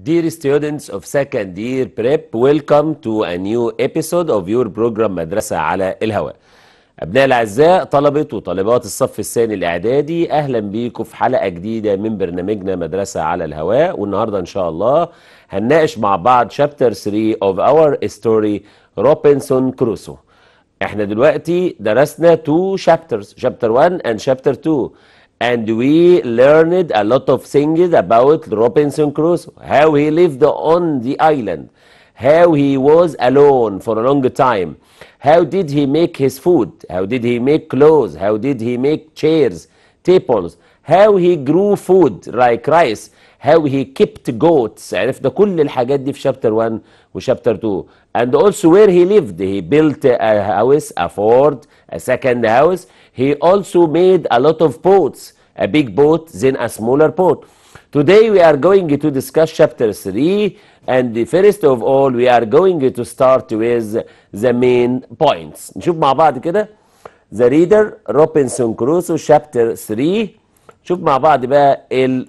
Dear students of second year prep, welcome to a new episode of your program مدرسة على الهواء. أبناء الأعزاء طلبة وطالبات الصف الثاني الإعدادي أهلا بيكم في حلقة جديدة من برنامجنا مدرسة على الهواء والنهاردة إن شاء الله هنناقش مع بعض chapter 3 of our story روبنسون كروسو. إحنا دلوقتي درسنا two chapters, chapter 1 and chapter 2. and we learned a lot of things about Robinson Crusoe, how he lived on the island, how he was alone for a long time, how did he make his food, how did he make clothes, how did he make chairs, tables, how he grew food like rice, how he kept goats عرفنا كل الحاجات دي في شابتر 1 وشابتر 2 and also where he lived he built a house a fort a second house he also made a lot of boats, a big boat, then a smaller boat. Today we are going to discuss chapter 3 and first of all we are going to start with the main points. نشوف مع بعض كده The Reader Robinson Crusoe, chapter 3 شوف مع بعض بقى ال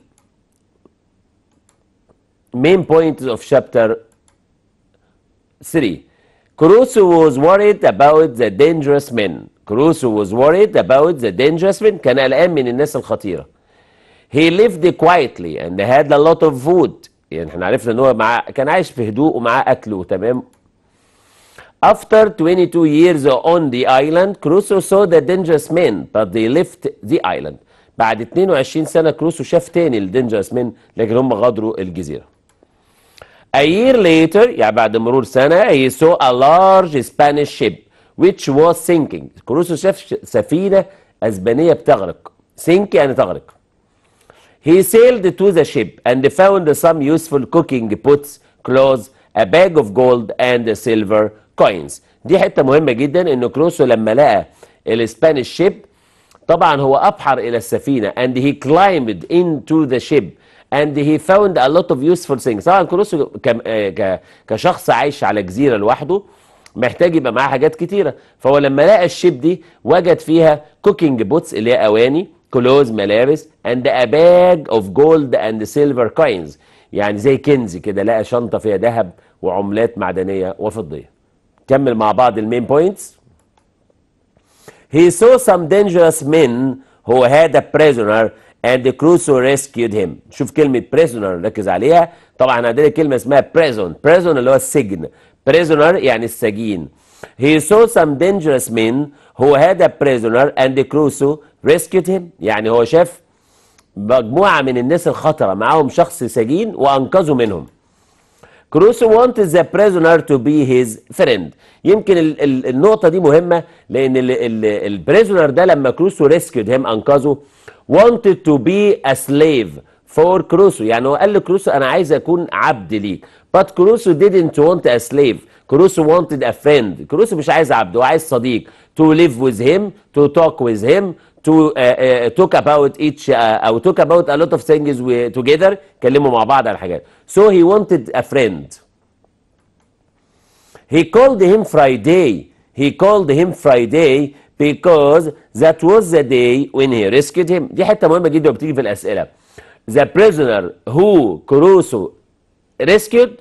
main points of chapter 3. Crusoe was worried about the dangerous men. كروسو was worried about the dangerous wind كان قلقان من الناس الخطيرة He lived quietly and had a lot of food يعني احنا عرفنا ان هو مع كان عايش في هدوء ومعاه اكله تمام After 22 years on the island كروسو saw the dangerous men but they left the island بعد 22 سنة كروسو شاف تاني الدينجرس men لكن هم غادروا الجزيرة A year later يعني بعد مرور سنة he saw a large Spanish ship which was sinking كروسو شاف سفينة أسبانية بتغرق sink يعني تغرق He sailed to the ship and found some useful cooking pots, clothes, a bag of gold and silver coins. دي حتة مهمة جدا إن كروسو لما لقى الاسبانيش شيب طبعا هو أبحر إلى السفينة and he climbed into the ship and he found a lot of useful things. طبعا كروسو كشخص عايش على جزيرة لوحده محتاج يبقى معاه حاجات كتيره فهو لما لقى الشيب دي وجد فيها كوكينج بوتس اللي هي اواني كلوز ملابس اند ا باج اوف جولد اند سيلفر كوينز يعني زي كنز كده لقى شنطه فيها ذهب وعملات معدنيه وفضيه كمل مع بعض المين بوينتس He saw some dangerous men who had a prisoner and the cruiser rescued him. شوف كلمة prisoner ركز عليها طبعا عندنا كلمة اسمها prison prison اللي هو السجن prisoner يعني السجين he saw some dangerous men who had a prisoner and Crusoe rescued him يعني هو شاف مجموعة من الناس الخطرة معاهم شخص سجين وأنقذوا منهم كروسو wanted the prisoner to be his friend يمكن ال ال النقطة دي مهمة لأن البريزونر ده لما كروسو rescued him أنقذه wanted to be a slave for كروسو يعني هو قال لكروسو أنا عايز أكون عبد ليك But Kurusu didn't want a slave. Kurusu wanted a friend. Kurusu مش عايز عبد هو عايز صديق. To live with him, to talk with him, to uh, uh, talk about each uh, will talk about a lot of things we, together. كلموا مع بعض على حاجات. So he wanted a friend. He called him Friday. He called him Friday because that was the day when he rescued him. دي حتة مهمة جدا وبتيجي في الأسئلة. The prisoner who Kurusu ريسكيود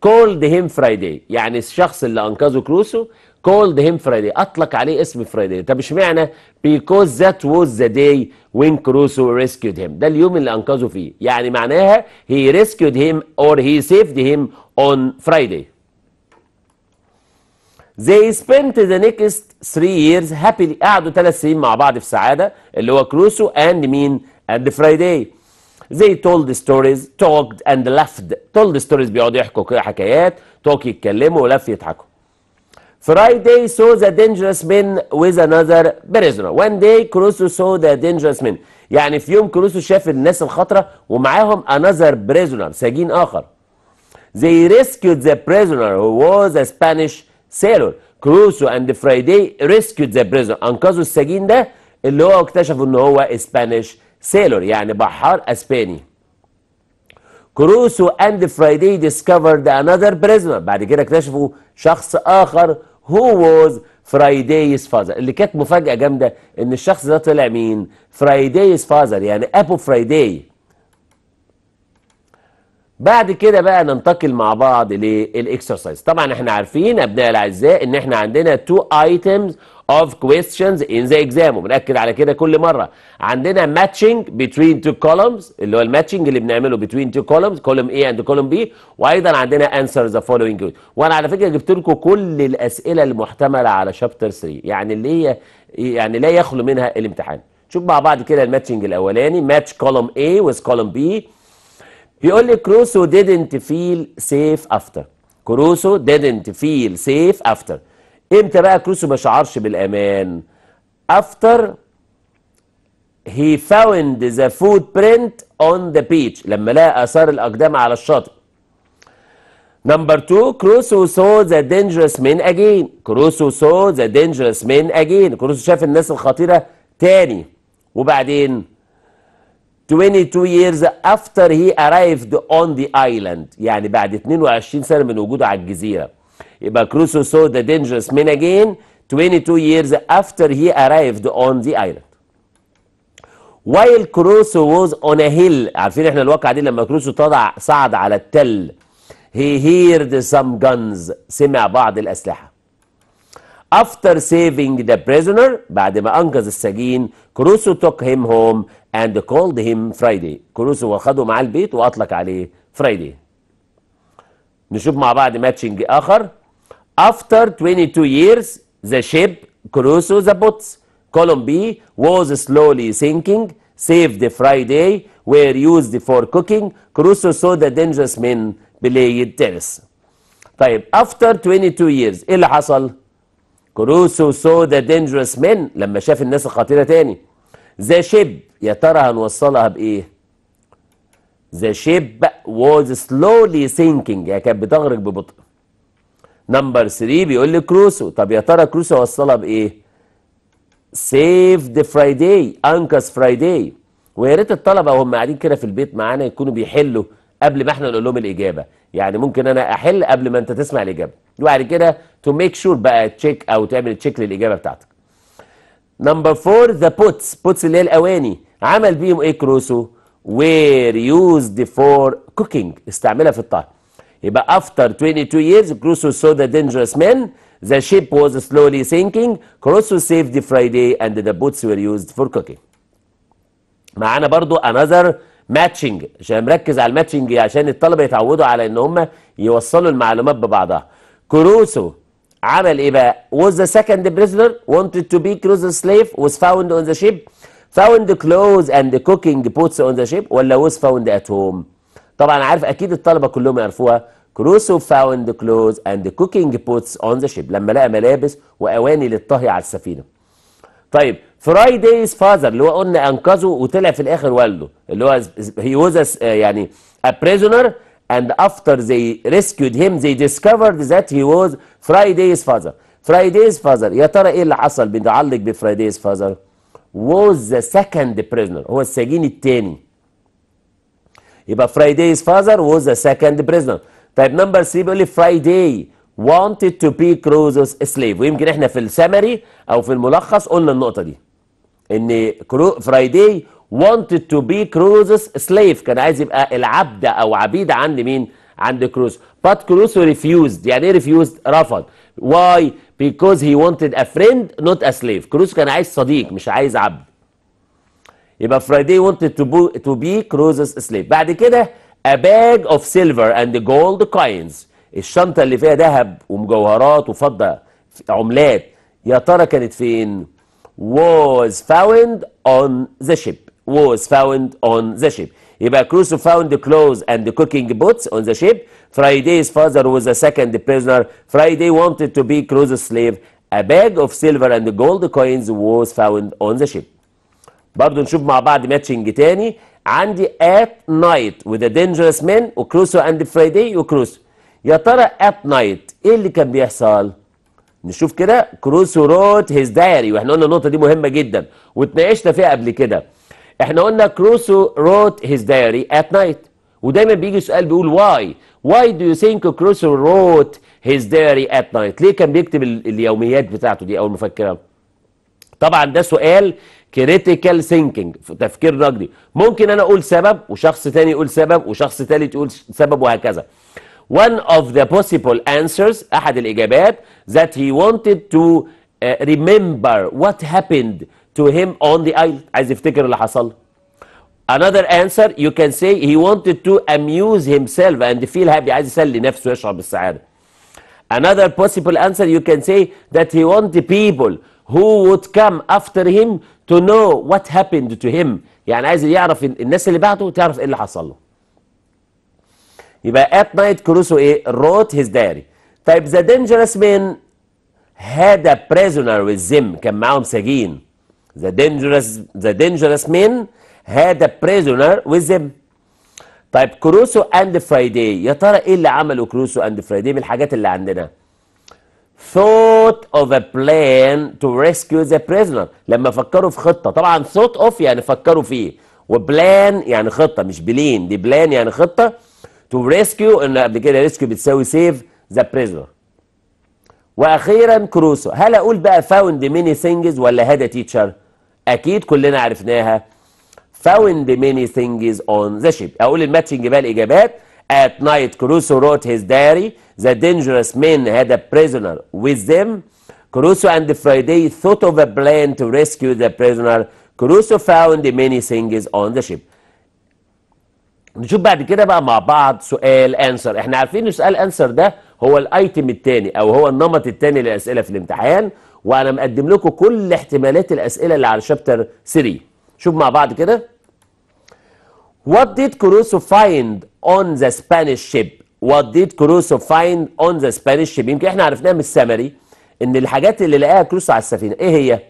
كولد هيم فرايداي يعني الشخص اللي انقذه كروسو كولد هيم فرايداي اطلق عليه اسم فرايداي طب اشمعنى بيكوز ذات ووز ذا داي وين كروسو ريسكيود هيم ده اليوم اللي انقذه فيه يعني معناها هي ريسكيود هيم اور هي سيفد هيم اون فرايداي They spent the next three years happily قعدوا ثلاث سنين مع بعض في سعادة اللي هو كروسو and mean and Friday. زي تولد ستوريز توكد اند لفد تولد stories بيقعدوا يحكوا حكايات talk يتكلموا ولف يضحكوا Friday saw the dangerous men with another prisoner. One day Crusoe saw the dangerous men. يعني في يوم كروسو شاف الناس الخطرة ومعاهم another prisoner سجين آخر. They rescued the prisoner who was a Spanish sailor. كروسو and Friday rescued the prisoner. أنقذوا السجين ده اللي هو اكتشفوا إن هو Spanish sailor. سيلور يعني بحار اسباني كروسو اند فرايدي ديسكفرد انذر بريزنر بعد كده اكتشفوا شخص اخر هو ووز فرايديز فازر اللي كانت مفاجاه جامده ان الشخص ده طلع مين فرايديز فازر يعني ابو فرايدي بعد كده بقى ننتقل مع بعض للاكسرسايز طبعا احنا عارفين ابنائي الاعزاء ان احنا عندنا تو ايتمز of questions in the exam وبنأكد على كده كل مرة عندنا matching between two columns اللي هو الماتشنج اللي بنعمله between two columns column A and column B وأيضا عندنا answer the following وأنا على فكرة جبت لكم كل الأسئلة المحتملة على شابتر 3 يعني اللي هي يعني لا يخلو منها الامتحان شوف مع بعض كده الماتشنج الأولاني match column A with column B بيقول لي كروسو didn't feel safe after كروسو didn't feel safe after امتى بقى كروسو ما شعرش بالامان افتر هي فاوند ذا فوت برنت اون ذا بيتش لما لقى اثار الاقدام على الشاطئ نمبر 2 كروسو سو ذا دينجرس مين اجين كروسو سو ذا دينجرس مين اجين كروسو شاف الناس الخطيره تاني وبعدين 22 years after he arrived on the island يعني بعد 22 سنه من وجوده على الجزيره يبقى كروسو سو ذا دينجرس مين اجين 22 years after he arrived on the island. While كروسو was on a hill عارفين احنا الواقع دي لما كروسو طلع صعد على التل he heard some guns سمع بعض الاسلحه. After saving the prisoner بعد ما انقذ السجين كروسو took him home and called him Friday. كروسو واخده معاه البيت واطلق عليه Friday. نشوف مع بعض ماتشنج اخر. After 22 years, the ship Crusoe the boats, column B, was slowly sinking, save the Friday, were used for cooking. Crusoe saw the dangerous men belayed الترس. طيب after 22 years ايه اللي حصل؟ saw the dangerous men لما شاف الناس الخطيرة تاني. The ship يا ترى هنوصلها بإيه؟ The ship was slowly sinking هي كانت بتغرق ببطء. نمبر 3 بيقول لي كروسو طب يا ترى كروسو وصلها بايه سيف ذا فرايداي انكس فرايداي ويا ريت الطلبه وهم قاعدين كده في البيت معانا يكونوا بيحلوا قبل ما احنا نقول لهم الاجابه يعني ممكن انا احل قبل ما انت تسمع الاجابه وبعد كده تو ميك شور بقى تشيك او تعمل تشيك للاجابه بتاعتك نمبر 4 ذا بوتس بوتس اللي هي الاواني عمل بيهم ايه كروسو وير يوزد فور كوكينج استعملها في الطهي But after 22 years, Crusoe saw the dangerous men. The ship was slowly sinking. Crusoe saved the Friday and the boats were used for cooking. معانا برضو another matching عشان مركز على الماتشنج عشان الطلبه يتعودوا على ان هم يوصلوا المعلومات ببعضها كروسو عمل ايه بقى was the second prisoner wanted to be Crusoe's slave was found on the ship found clothes and cooking pots on the ship ولا was found at home طبعا عارف اكيد الطلبه كلهم يعرفوها كروسو فاوند كلوز اند كوكينج بوتس اون ذا شيب لما لقى ملابس واواني للطهي على السفينه طيب فرايدايز فاذر اللي هو قلنا انقذه وطلع في الاخر والده اللي هو هي ووز يعني ا بريزونر اند افتر زي ريسكيود هيم زي ديسكفرد ذات هي ووز فرايديز فازر فرايديز فازر يا ترى ايه اللي حصل بيتعلق بفرايدايز فاذر was ذا سكند بريزونر هو السجين الثاني يبقى فرايداي هيز فازر ووز ذا سكند بريزنر طيب نمبر 3 بيقول لي فرايداي wanted to be كروزوس سليف ويمكن احنا في السمري او في الملخص قلنا النقطه دي ان فرايداي wanted to be كروزوس سليف كان عايز يبقى العبد او عبيد عند مين عند كروز but كروز refused يعني ايه refused رفض why because he wanted a friend not a slave كروز كان عايز صديق مش عايز عبد يبقى Friday wanted to, bo- to be Cruises slave بعد كده a bag of silver and gold coins الشنطة اللي فيها ذهب ومجوهرات وفضة عملات يا ترى كانت فين was found on the ship was found on the ship يبقى Crusoe found the clothes and the cooking boots on the ship Friday's father was a second prisoner Friday wanted to be Crusoe's slave a bag of silver and gold coins was found on the ship برضو نشوف مع بعض ماتشنج تاني عندي ات نايت وذا دينجرس مان وكروسو اند فرايداي وكروسو يا ترى ات نايت ايه اللي كان بيحصل نشوف كده كروسو روت هيز دايري واحنا قلنا النقطه دي مهمه جدا واتناقشنا فيها قبل كده احنا قلنا كروسو روت هيز دايري ات نايت ودايما بيجي سؤال بيقول واي واي دو يو ثينك كروسو روت هيز دايري ات نايت ليه كان بيكتب اليوميات بتاعته دي او المفكره طبعا ده سؤال كريتيكال ثينكينج تفكير نقدي ممكن انا اقول سبب وشخص تاني يقول سبب وشخص تالت يقول سبب وهكذا one of the possible answers احد الاجابات that he wanted to uh, remember what happened to him on the island عايز يفتكر اللي حصل له another answer you can say he wanted to amuse himself and feel happy عايز يسلي نفسه يشعر بالسعاده another possible answer you can say that he wanted people who would come after him to know what happened to him يعني عايز يعرف الناس اللي بعده تعرف ايه اللي حصل له يبقى at night كروسو ايه wrote his diary طيب the dangerous man had a prisoner with them كان معاهم سجين the dangerous the dangerous man had a prisoner with them طيب كروسو اند فرايداي يا ترى ايه اللي عمله كروسو اند فرايداي من الحاجات اللي عندنا thought of a plan to rescue the prisoner لما فكروا في خطة طبعا thought of يعني فكروا فيه وبلان يعني خطة مش بلين دي بلان يعني خطة to rescue ان قبل كده rescue بتساوي save the prisoner واخيرا كروسو هل اقول بقى found many things ولا هذا teacher اكيد كلنا عرفناها found many things on the ship اقول الماتشنج بقى الاجابات At night, Caruso wrote his diary. The dangerous men had a prisoner with them. Caruso and Friday thought of a plan to rescue the prisoner. Caruso found many things on the ship. نشوف بعد كده بقى مع بعض سؤال انسر احنا عارفين ان سؤال انسر ده هو الايتم الثاني او هو النمط الثاني للاسئله في الامتحان وانا مقدم لكم كل احتمالات الاسئله اللي على شابتر 3 شوف مع بعض كده What did Crusoe find on the Spanish ship? What did Crusoe find on the Spanish ship? يمكن احنا عرفناها من السمري ان الحاجات اللي لقاها كروسو على السفينة ايه هي؟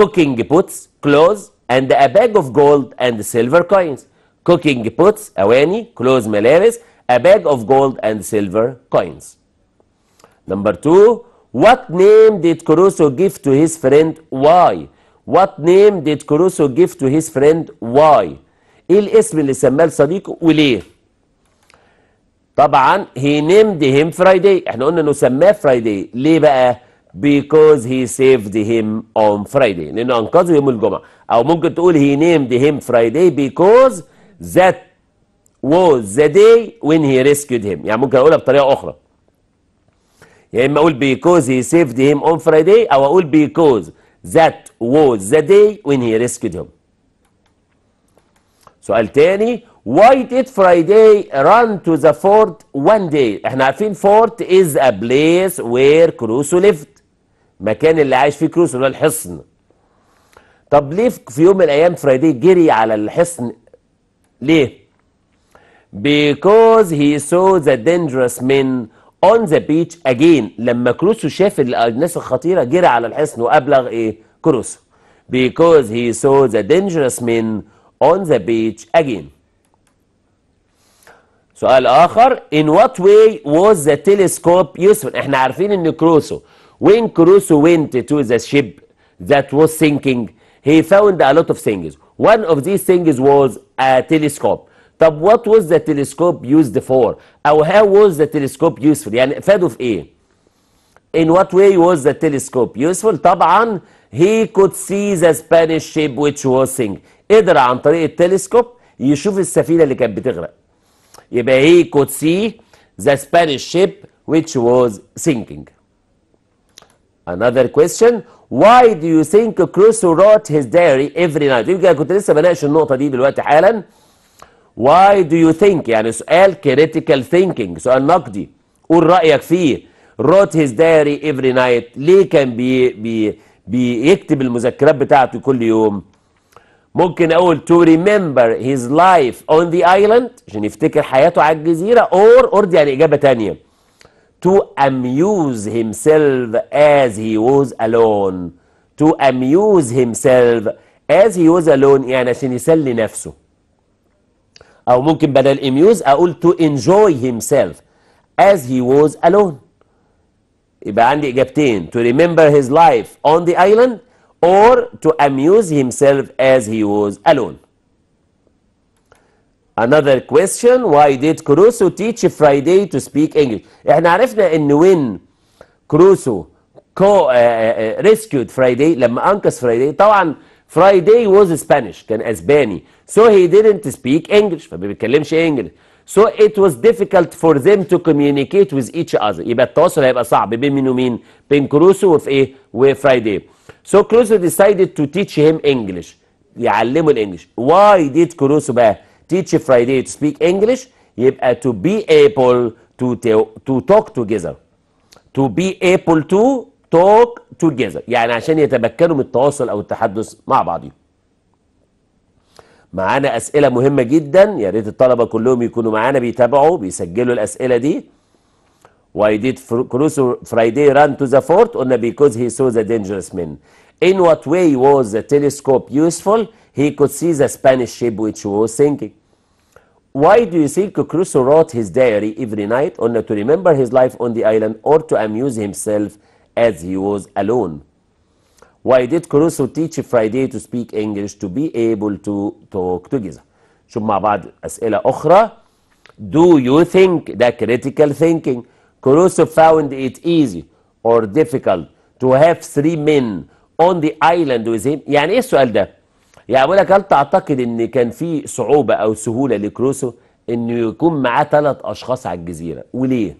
cooking pots, clothes and a bag of gold and silver coins. cooking pots اواني clothes ملابس a bag of gold and silver coins. Number two, what name did Crusoe give to his friend? Why? What name did Crusoe give to his friend? Why? ايه الاسم اللي سماه لصديقه وليه طبعا هي نيمد هيم فرايداي احنا قلنا انه سماه فرايداي ليه بقى because he saved him on Friday لانه انقذه يوم الجمعه او ممكن تقول he named him Friday because that was the day when he rescued him يعني ممكن اقولها بطريقه اخرى يا يعني اما اقول because he saved him on Friday او اقول because that was the day when he rescued him سؤال تاني why did Friday run to the fort one day احنا عارفين fort is a place where كروسو lived مكان اللي عايش فيه كروسو اللي هو الحصن طب ليه في يوم من الايام فرايدي جري على الحصن ليه because he saw the dangerous men on the beach again لما كروسو شاف الناس الخطيره جري على الحصن وابلغ ايه كروسو because he saw the dangerous men on the beach again سؤال آخر in what way was the telescope useful احنا عارفين ان كروسو when Crusoe went to the ship that was sinking he found a lot of things one of these things was a telescope طب what was the telescope used for او how was the telescope useful يعني افادوا في ايه in what way was the telescope useful طبعا he could see the Spanish ship which was sinking قدر عن طريق التلسكوب يشوف السفينه اللي كانت بتغرق يبقى هي كود سي ذا سبانيش شيب ويتش واز سينكينج another question why do you think Crusoe wrote his diary every night يمكن كنت لسه بناقش النقطه دي دلوقتي حالا why do you think يعني سؤال critical thinking سؤال نقدي قول رايك فيه wrote his diary every night ليه كان بي بي بيكتب المذكرات بتاعته كل يوم ممكن اقول to remember his life on the island عشان يفتكر حياته على الجزيرة or or يعني إجابة تانية to amuse himself as he was alone to amuse himself as he was alone يعني عشان يسلي نفسه أو ممكن بدل amuse أقول to enjoy himself as he was alone يبقى عندي إجابتين to remember his life on the island or to amuse himself as he was alone. Another question, why did Crusoe teach Friday to speak English? احنا عرفنا ان when Crusoe uh, uh, uh, rescued Friday لما انقذ Friday طبعا Friday was Spanish كان اسباني so he didn't speak English فما بيتكلمش English so it was difficult for them to communicate with each other يبقى التواصل هيبقى صعب بين مين ومين بين Crusoe وفي ايه وفرايداي So Crusoe decided to teach him English. يعلمه الانجليش. Why did Crusoe بقى teach Friday to speak English? يبقى to be able to, to talk together. To be able to talk together. يعني عشان يتمكنوا من التواصل أو التحدث مع بعضهم. معانا أسئلة مهمة جدا يا ريت الطلبة كلهم يكونوا معانا بيتابعوا بيسجلوا الأسئلة دي. Why did Crusoe Friday run to the fort? Only because he saw the dangerous men. In what way was the telescope useful? He could see the Spanish ship which was sinking. Why do you think Crusoe wrote his diary every night? Only to remember his life on the island or to amuse himself as he was alone. Why did Crusoe teach Friday to speak English to be able to talk together? شوف مع بعض أسئلة أخرى. Do you think the critical thinking Crusoe found it easy or difficult to have three men on the island with him يعني ايه السؤال ده يعني بقول لك هل تعتقد ان كان في صعوبة او سهولة لكروسو انه يكون معاه ثلاث اشخاص على الجزيرة وليه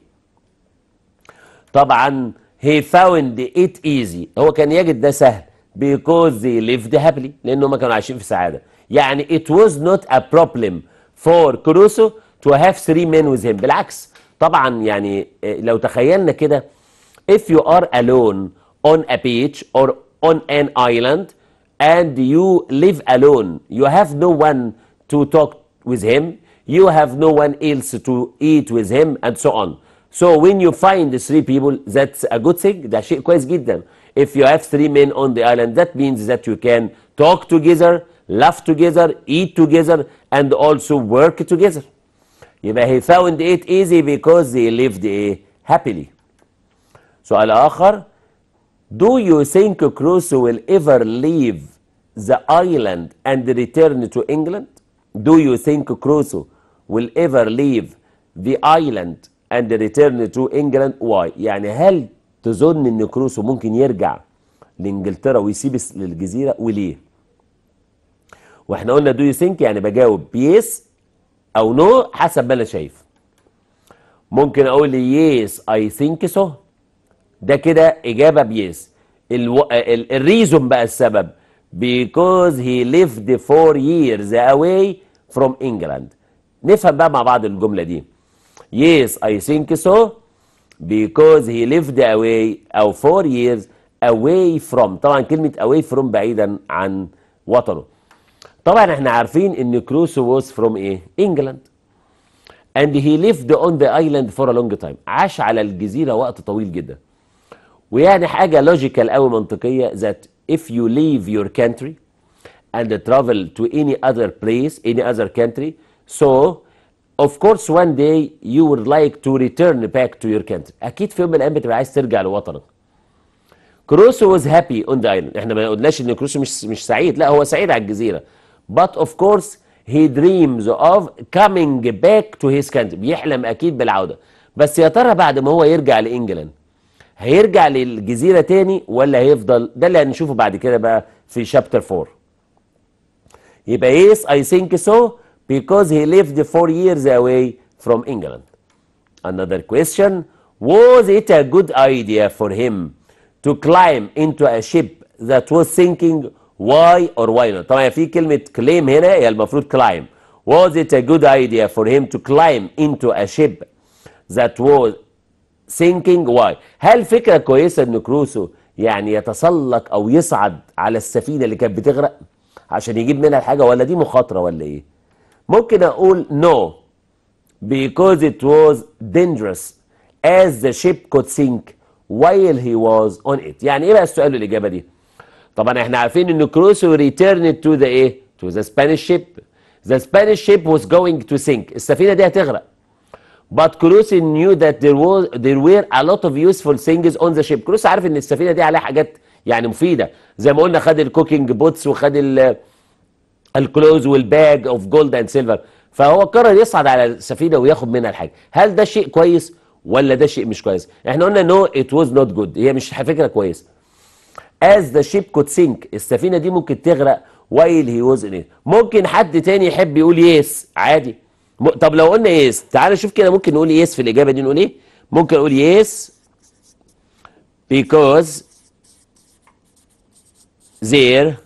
طبعا he found it easy هو كان يجد ده سهل because they lived happily لانه ما كانوا عايشين في سعادة يعني it was not a problem for كروسو to have three men with him بالعكس طبعا يعني لو تخيلنا كده if you are alone on a beach or on an island and you live alone you have no one to talk with him you have no one else to eat with him and so on so when you find three people that's a good thing ده شيء كويس جدا if you have three men on the island that means that you can talk together laugh together eat together and also work together يبقى he found it easy because they lived ايه eh, happily سؤال آخر Do you think Crusoe will ever leave the island and return to England? Do you think Crusoe will ever leave the island and return to England? Why? يعني هل تظن ان كروسو ممكن يرجع لانجلترا ويسيب للجزيرة وليه؟ واحنا قلنا do you think يعني بجاوب yes او نو حسب ما انا شايف ممكن اقول يس اي ثينك سو ده كده اجابه بيس الريزون بقى السبب because he lived four years away from انجلاند نفهم بقى مع بعض الجملة دي يس اي ثينك سو because he lived away أو four years away from طبعا كلمة away from بعيدا عن وطنه طبعا احنا عارفين ان كروسو واز فروم ايه؟ انجلاند. اند هي ليفد اون ذا ايلاند فور ا لونج تايم، عاش على الجزيره وقت طويل جدا. ويعني حاجه لوجيكال قوي منطقيه ذات اف يو ليف يور كانتري اند ترافل تو اني other بليس اني other كانتري سو اوف كورس one داي يو وود لايك تو ريتيرن باك تو يور كانتري. اكيد في يوم من الايام بتبقى عايز ترجع لوطنك. كروسو واز هابي اون ذا ايلاند، احنا ما قلناش ان كروسو مش مش سعيد، لا هو سعيد على الجزيره. but of course he dreams of coming back to his country بيحلم أكيد بالعودة بس يا ترى بعد ما هو يرجع لإنجلاند هيرجع للجزيرة تاني ولا هيفضل ده اللي هنشوفه بعد كده بقى في شابتر 4 يبقى yes I think so because he lived four years away from England another question was it a good idea for him to climb into a ship that was sinking why or why not طبعا في كلمة claim هنا هي المفروض climb was it a good idea for him to climb into a ship that was sinking why هل فكرة كويسة ان كروسو يعني يتسلق او يصعد على السفينة اللي كانت بتغرق عشان يجيب منها الحاجة ولا دي مخاطرة ولا ايه ممكن اقول no because it was dangerous as the ship could sink while he was on it يعني ايه بقى السؤال والاجابة دي طبعا احنا عارفين ان كروس ريتيرن تو ذا ايه تو ذا سبانيش شيب ذا سبانيش شيب واز جوينج تو سينك السفينه دي هتغرق but كروسي knew that there was there were a lot of useful things on the ship كروسي عارف ان السفينه دي عليها حاجات يعني مفيده زي ما قلنا خد الكوكينج بوتس وخد الكلوز والباج اوف جولد اند سيلفر فهو قرر يصعد على السفينه وياخد منها الحاجه هل ده شيء كويس ولا ده شيء مش كويس احنا قلنا نو ات واز نوت جود هي مش فكره كويسه as the ship could sink السفينه دي ممكن تغرق وايل هي واز ممكن حد تاني يحب يقول يس عادي م... طب لو قلنا يس تعال شوف كده ممكن نقول يس في الاجابه دي نقول ايه ممكن اقول يس because there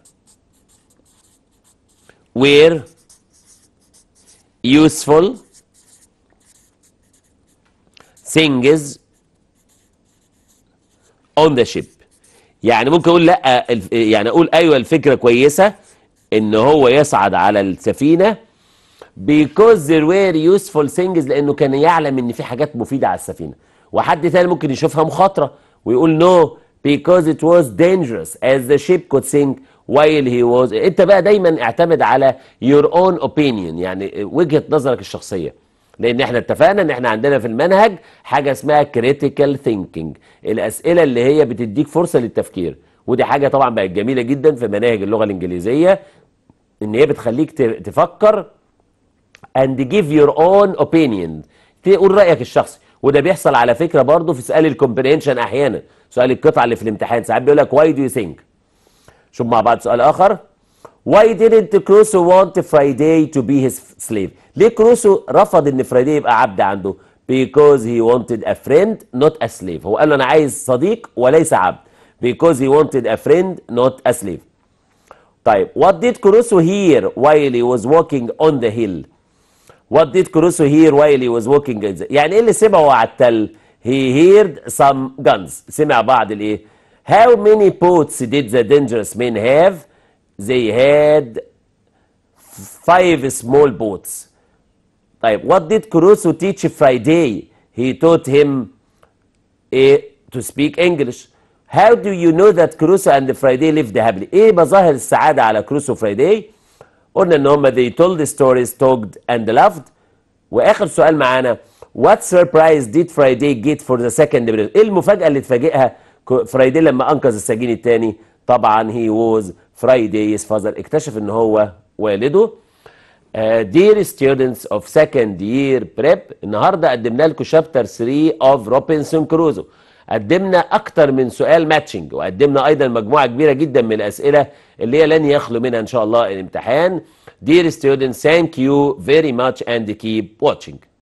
were useful things on the ship يعني ممكن اقول لا يعني اقول ايوه الفكره كويسه ان هو يصعد على السفينه بيكوز ذير وير يوسفول ثينجز لانه كان يعلم ان في حاجات مفيده على السفينه وحد ثاني ممكن يشوفها مخاطره ويقول نو بيكوز ات واز دينجرس از ذا شيب كود sink وايل هي واز انت بقى دايما اعتمد على يور اون اوبينيون يعني وجهه نظرك الشخصيه لان احنا اتفقنا ان احنا عندنا في المنهج حاجه اسمها كريتيكال ثينكينج الاسئله اللي هي بتديك فرصه للتفكير ودي حاجه طبعا بقت جميله جدا في مناهج اللغه الانجليزيه ان هي بتخليك تفكر and give your own opinion تقول رايك الشخصي وده بيحصل على فكره برضه في سؤال الكومبرينشن احيانا سؤال القطعه اللي في الامتحان ساعات بيقول لك واي دو يو ثينك شوف مع بعض سؤال اخر why didn't Crusoe want Friday to be his slave ليه كروسو رفض ان فرايداي يبقى عبد عنده because he wanted a friend not a slave هو قال له انا عايز صديق وليس عبد because he wanted a friend not a slave طيب what did Crusoe hear while he was walking on the hill what did Crusoe hear while he was walking in the... يعني ايه اللي سمعه على التل he heard some guns سمع بعض الايه how many boats did the dangerous men have they had five small boats. طيب, what did Crusoe teach Friday? He taught him eh, to speak English. How do you know that Crusoe and Friday lived happily? ايه مظاهر السعادة على Crusoe Friday؟ قلنا ان هم they told the stories, talked and loved. واخر سؤال معانا what surprise did Friday get for the second breath؟ ايه المفاجأة اللي اتفاجئها فرايدي لما انقذ السجين الثاني؟ طبعا he was فرايديز فازر اكتشف ان هو والده uh, Dear students of second year prep النهارده قدمنا لكم شابتر 3 of روبنسون كروزو قدمنا اكتر من سؤال ماتشنج وقدمنا ايضا مجموعه كبيره جدا من الاسئله اللي هي لن يخلو منها ان شاء الله الامتحان Dear students thank you very much and keep watching